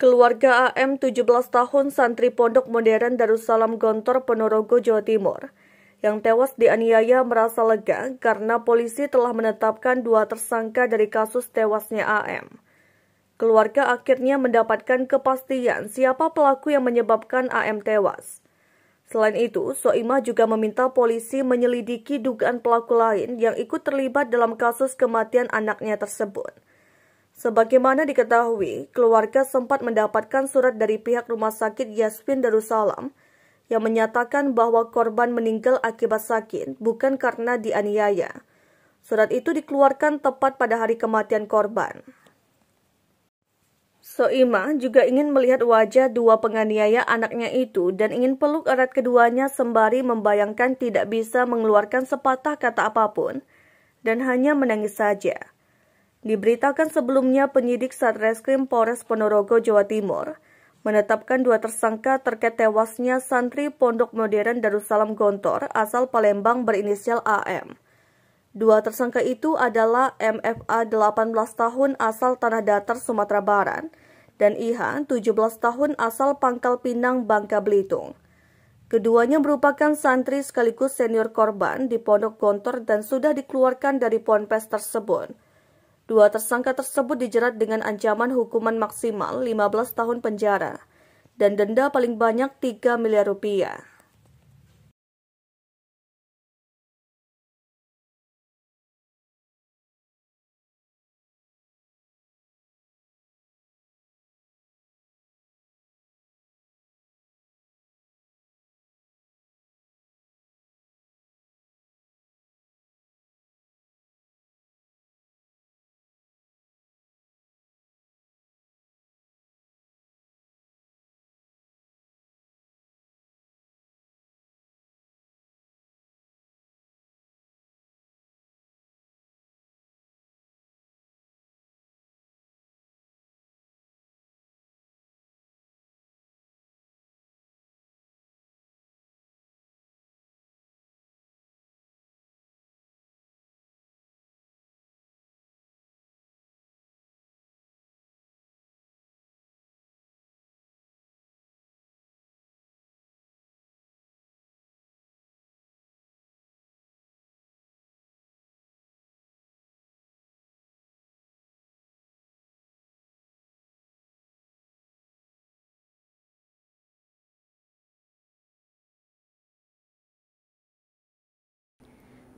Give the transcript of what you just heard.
Keluarga AM 17 tahun santri Pondok Modern Darussalam Gontor Ponorogo, Jawa Timur yang tewas dianiaya merasa lega karena polisi telah menetapkan dua tersangka dari kasus tewasnya AM. Keluarga akhirnya mendapatkan kepastian siapa pelaku yang menyebabkan AM tewas. Selain itu, Soimah juga meminta polisi menyelidiki dugaan pelaku lain yang ikut terlibat dalam kasus kematian anaknya tersebut. Sebagaimana diketahui, keluarga sempat mendapatkan surat dari pihak rumah sakit Yasmin Darussalam yang menyatakan bahwa korban meninggal akibat sakit bukan karena dianiaya. Surat itu dikeluarkan tepat pada hari kematian korban. Soima juga ingin melihat wajah dua penganiaya anaknya itu dan ingin peluk erat keduanya sembari membayangkan tidak bisa mengeluarkan sepatah kata apapun dan hanya menangis saja. Diberitakan sebelumnya penyidik Satreskrim Polres Ponorogo, Jawa Timur menetapkan dua tersangka terkait tewasnya santri Pondok Modern Darussalam Gontor asal Palembang berinisial AM. Dua tersangka itu adalah MFA 18 tahun asal Tanah Datar, Sumatera Barat dan IH 17 tahun asal Pangkal Pinang, Bangka Belitung. Keduanya merupakan santri sekaligus senior korban di Pondok Gontor dan sudah dikeluarkan dari ponpes tersebut. Dua tersangka tersebut dijerat dengan ancaman hukuman maksimal 15 tahun penjara dan denda paling banyak 3 miliar rupiah.